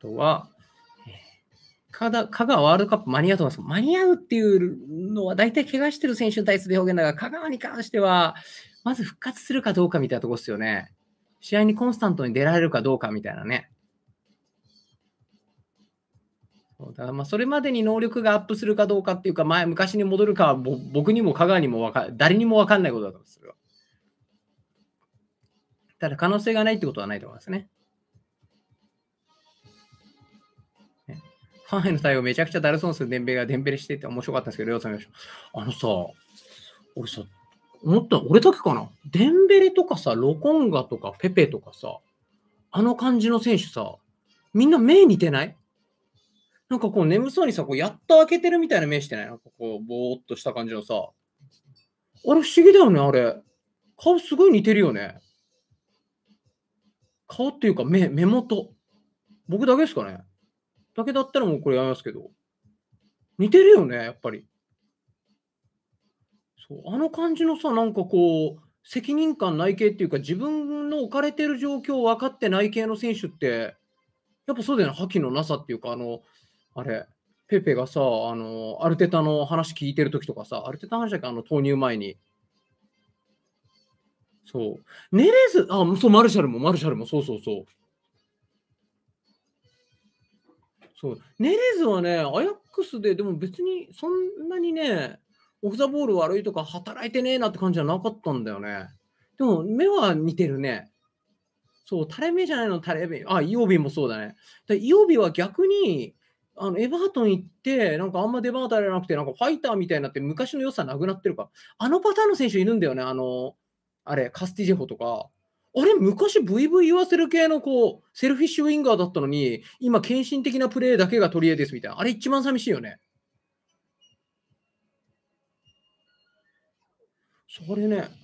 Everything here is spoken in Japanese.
とは、香川ワールドカップ間に合うと思います。間に合うっていうのは、大体怪我してる選手に対する表現だが、香川に関しては、まず復活するかどうかみたいなところですよね。試合にコンスタントに出られるかどうかみたいなね。そうだまあそれまでに能力がアップするかどうかっていうか、前、昔に戻るかは僕にも香川にもか誰にも分かんないことだと思うんですよ。ただ可能性がないってことはないと思いますね。ファンへの対応めちゃくちゃだるそうするデンベレがデンベレしてて面白かったんですけど、りさんあのさ、俺さ、思った俺だけかなデンベレとかさ、ロコンガとかペペとかさ、あの感じの選手さ、みんな目似てないなんかこう眠そうにさ、こうやっと開けてるみたいな目してないなんかこう、ぼーっとした感じのさ。あれ不思議だよね、あれ。顔すごい似てるよね。顔っていうか目、目元。僕だけですかねだけだったらもうこれやめますけど。似てるよね、やっぱり。そうあの感じのさ、なんかこう、責任感内い系っていうか、自分の置かれてる状況を分かってない系の選手って、やっぱそうだよね、覇気のなさっていうか、あの、あれ、ペペがさ、あの、アルテタの話聞いてる時とかさ、アルテタの話だっけ、あの、投入前に。そう。ネレズ、あ、そう、マルシャルも、マルシャルも、そうそうそう。そう。ネレズはね、アヤックスで、でも別にそんなにね、オフザボール悪いとか働いてねえなって感じじゃなかったんだよね。でも目は似てるね。そう、垂れ目じゃないの、垂れ目。あ、イオビもそうだね。でイオビは逆に、あのエバートン行って、なんかあんま出番当たーなくて、なんかファイターみたいになって昔の良さなくなってるから。あのパターンの選手いるんだよね。あの、あれ、カスティジェホとか。あれ、昔 VV 言わせる系のこう、セルフィッシュウィンガーだったのに、今、献身的なプレーだけが取り柄ですみたいな。あれ、一番寂しいよね。それね。